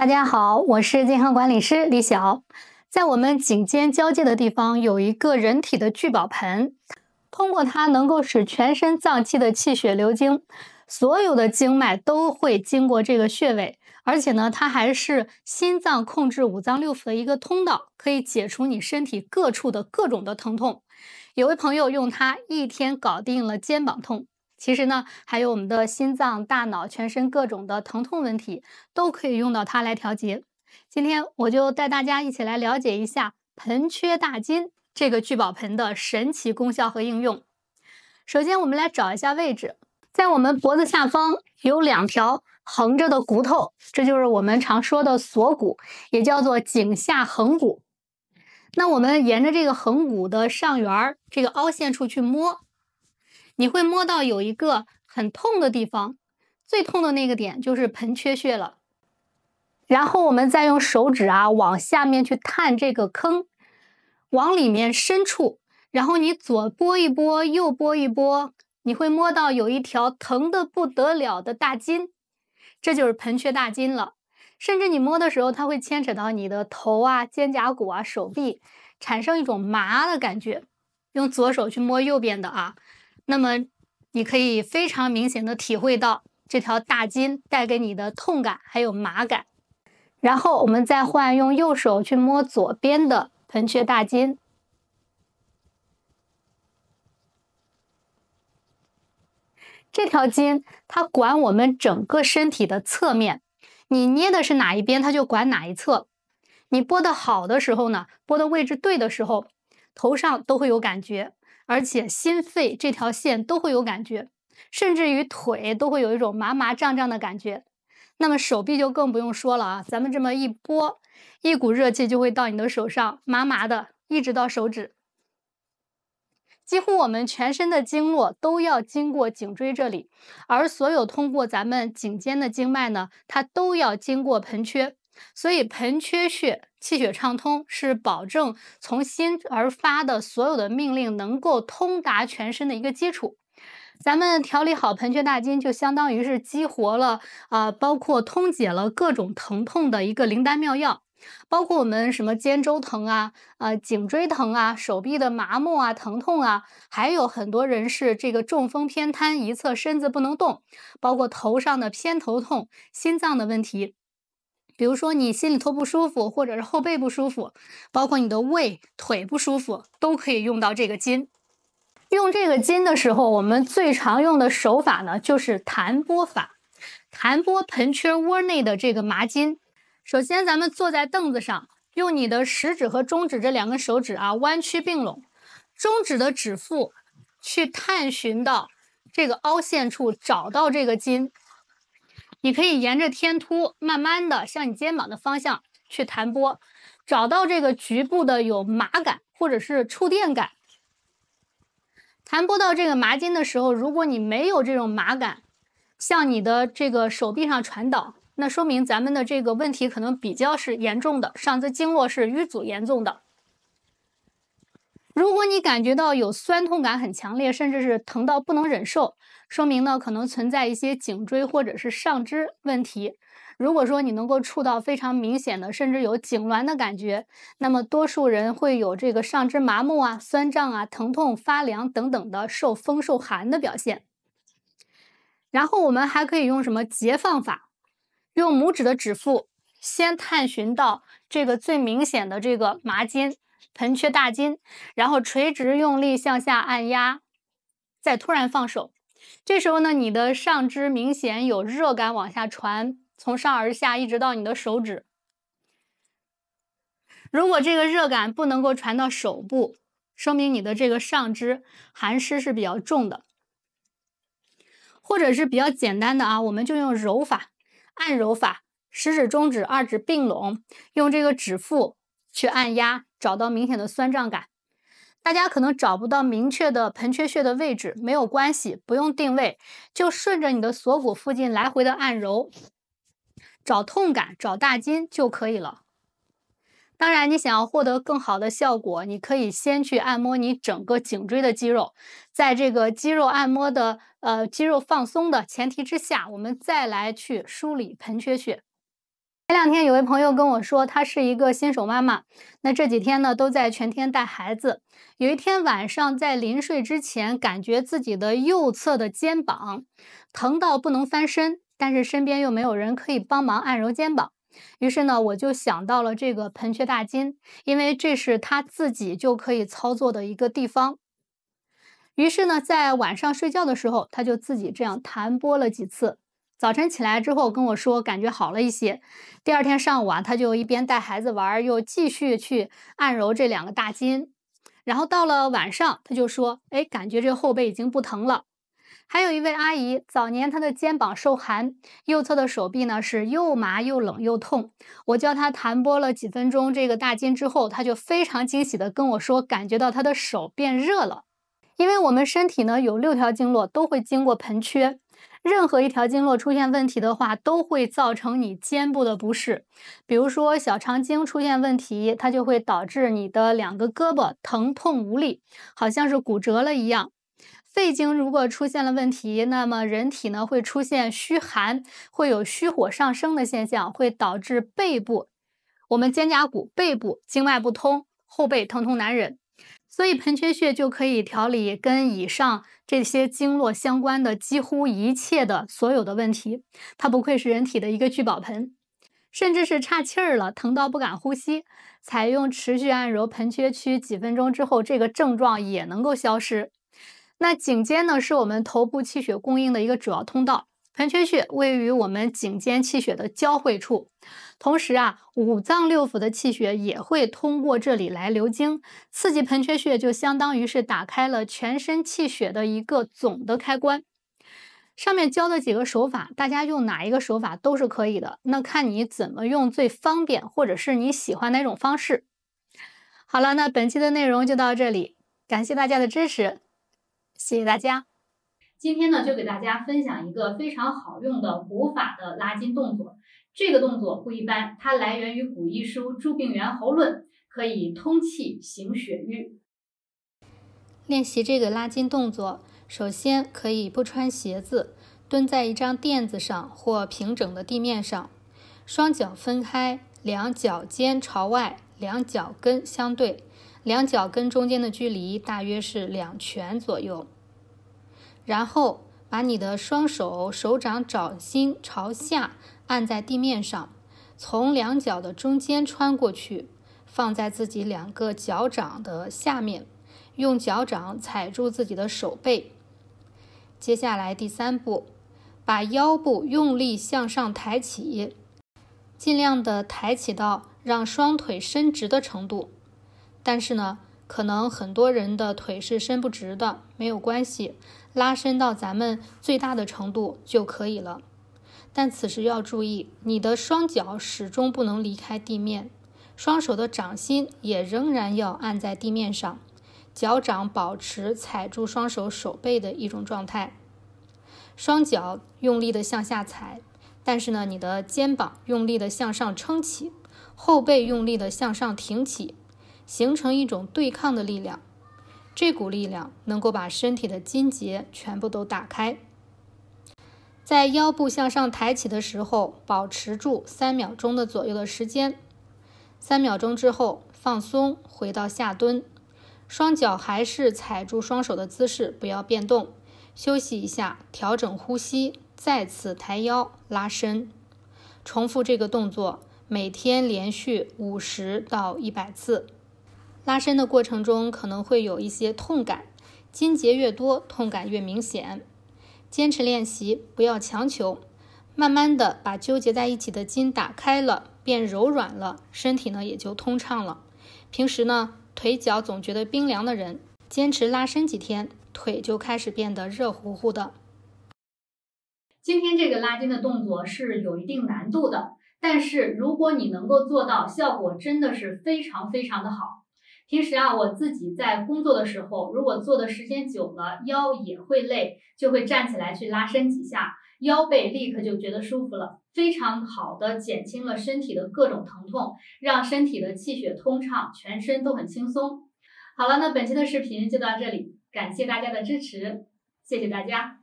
大家好，我是健康管理师李晓。在我们颈肩交界的地方有一个人体的聚宝盆，通过它能够使全身脏器的气血流经，所有的经脉都会经过这个穴位，而且呢，它还是心脏控制五脏六腑的一个通道，可以解除你身体各处的各种的疼痛。有位朋友用它一天搞定了肩膀痛。其实呢，还有我们的心脏、大脑、全身各种的疼痛问题，都可以用到它来调节。今天我就带大家一起来了解一下盆缺大筋这个聚宝盆的神奇功效和应用。首先，我们来找一下位置，在我们脖子下方有两条横着的骨头，这就是我们常说的锁骨，也叫做颈下横骨。那我们沿着这个横骨的上缘儿，这个凹陷处去摸。你会摸到有一个很痛的地方，最痛的那个点就是盆缺穴了。然后我们再用手指啊往下面去探这个坑，往里面深处，然后你左拨一拨，右拨一拨，你会摸到有一条疼的不得了的大筋，这就是盆缺大筋了。甚至你摸的时候，它会牵扯到你的头啊、肩胛骨啊、手臂，产生一种麻的感觉。用左手去摸右边的啊。那么，你可以非常明显的体会到这条大筋带给你的痛感，还有麻感。然后我们再换用右手去摸左边的盆雀大筋，这条筋它管我们整个身体的侧面，你捏的是哪一边，它就管哪一侧。你拨的好的时候呢，拨的位置对的时候，头上都会有感觉。而且心肺这条线都会有感觉，甚至于腿都会有一种麻麻胀胀的感觉。那么手臂就更不用说了啊，咱们这么一拨，一股热气就会到你的手上，麻麻的，一直到手指。几乎我们全身的经络都要经过颈椎这里，而所有通过咱们颈肩的经脉呢，它都要经过盆缺。所以盆缺穴气血畅通是保证从心而发的所有的命令能够通达全身的一个基础。咱们调理好盆缺大筋，就相当于是激活了啊，包括通解了各种疼痛的一个灵丹妙药，包括我们什么肩周疼啊、啊颈椎疼啊、手臂的麻木啊、疼痛啊，还有很多人是这个中风偏瘫，一侧身子不能动，包括头上的偏头痛、心脏的问题。比如说你心里头不舒服，或者是后背不舒服，包括你的胃、腿不舒服，都可以用到这个筋。用这个筋的时候，我们最常用的手法呢，就是弹拨法。弹拨盆腔窝内的这个麻筋。首先，咱们坐在凳子上，用你的食指和中指这两个手指啊，弯曲并拢，中指的指腹去探寻到这个凹陷处，找到这个筋。你可以沿着天突慢慢的向你肩膀的方向去弹拨，找到这个局部的有麻感或者是触电感。弹拨到这个麻筋的时候，如果你没有这种麻感，向你的这个手臂上传导，那说明咱们的这个问题可能比较是严重的，上肢经络是淤阻严重的。如果你感觉到有酸痛感很强烈，甚至是疼到不能忍受，说明呢可能存在一些颈椎或者是上肢问题。如果说你能够触到非常明显的，甚至有痉挛的感觉，那么多数人会有这个上肢麻木啊、酸胀啊、疼痛、发凉等等的受风受寒的表现。然后我们还可以用什么结放法？用拇指的指腹先探寻到这个最明显的这个麻筋。盆缺大筋，然后垂直用力向下按压，再突然放手。这时候呢，你的上肢明显有热感往下传，从上而下，一直到你的手指。如果这个热感不能够传到手部，说明你的这个上肢寒湿是比较重的，或者是比较简单的啊，我们就用揉法，按揉法，食指、中指、二指并拢，用这个指腹。去按压，找到明显的酸胀感。大家可能找不到明确的盆缺穴的位置，没有关系，不用定位，就顺着你的锁骨附近来回的按揉，找痛感，找大筋就可以了。当然，你想要获得更好的效果，你可以先去按摩你整个颈椎的肌肉，在这个肌肉按摩的呃肌肉放松的前提之下，我们再来去梳理盆缺穴。前两天有位朋友跟我说，她是一个新手妈妈，那这几天呢都在全天带孩子。有一天晚上在临睡之前，感觉自己的右侧的肩膀疼到不能翻身，但是身边又没有人可以帮忙按揉肩膀，于是呢我就想到了这个盆缺大筋，因为这是她自己就可以操作的一个地方。于是呢在晚上睡觉的时候，她就自己这样弹拨了几次。早晨起来之后跟我说感觉好了一些，第二天上午啊，他就一边带孩子玩，又继续去按揉这两个大筋，然后到了晚上他就说，哎，感觉这后背已经不疼了。还有一位阿姨，早年她的肩膀受寒，右侧的手臂呢是又麻又冷又痛，我教她弹拨了几分钟这个大筋之后，她就非常惊喜的跟我说，感觉到她的手变热了，因为我们身体呢有六条经络都会经过盆缺，任何一条经络出现问题的话，都会造成你肩部的不适。比如说小肠经出现问题，它就会导致你的两个胳膊疼痛无力，好像是骨折了一样。肺经如果出现了问题，那么人体呢会出现虚寒，会有虚火上升的现象，会导致背部，我们肩胛骨背部经脉不通，后背疼痛难忍。所以盆缺穴就可以调理跟以上这些经络相关的几乎一切的所有的问题，它不愧是人体的一个聚宝盆，甚至是岔气儿了，疼到不敢呼吸，采用持续按揉盆缺区几分钟之后，这个症状也能够消失。那颈肩呢，是我们头部气血供应的一个主要通道，盆缺穴位于我们颈肩气血的交汇处。同时啊，五脏六腑的气血也会通过这里来流经，刺激盆缺穴就相当于是打开了全身气血的一个总的开关。上面教的几个手法，大家用哪一个手法都是可以的，那看你怎么用最方便，或者是你喜欢哪种方式。好了，那本期的内容就到这里，感谢大家的支持，谢谢大家。今天呢，就给大家分享一个非常好用的古法的拉筋动作。这个动作不一般，它来源于古医书《诸病源侯论》，可以通气行血瘀。练习这个拉筋动作，首先可以不穿鞋子，蹲在一张垫子上或平整的地面上，双脚分开，两脚尖朝外，两脚跟相对，两脚跟中间的距离大约是两拳左右。然后把你的双手手掌掌心朝下。按在地面上，从两脚的中间穿过去，放在自己两个脚掌的下面，用脚掌踩住自己的手背。接下来第三步，把腰部用力向上抬起，尽量的抬起到让双腿伸直的程度。但是呢，可能很多人的腿是伸不直的，没有关系，拉伸到咱们最大的程度就可以了。但此时要注意，你的双脚始终不能离开地面，双手的掌心也仍然要按在地面上，脚掌保持踩住双手手背的一种状态，双脚用力的向下踩，但是呢，你的肩膀用力的向上撑起，后背用力的向上挺起，形成一种对抗的力量，这股力量能够把身体的筋结全部都打开。在腰部向上抬起的时候，保持住三秒钟的左右的时间。三秒钟之后，放松，回到下蹲，双脚还是踩住双手的姿势，不要变动。休息一下，调整呼吸，再次抬腰拉伸。重复这个动作，每天连续五十到一百次。拉伸的过程中可能会有一些痛感，筋结越多，痛感越明显。坚持练习，不要强求，慢慢的把纠结在一起的筋打开了，变柔软了，身体呢也就通畅了。平时呢腿脚总觉得冰凉的人，坚持拉伸几天，腿就开始变得热乎乎的。今天这个拉筋的动作是有一定难度的，但是如果你能够做到，效果真的是非常非常的好。平时啊，我自己在工作的时候，如果坐的时间久了，腰也会累，就会站起来去拉伸几下，腰背立刻就觉得舒服了，非常好的减轻了身体的各种疼痛，让身体的气血通畅，全身都很轻松。好了，那本期的视频就到这里，感谢大家的支持，谢谢大家。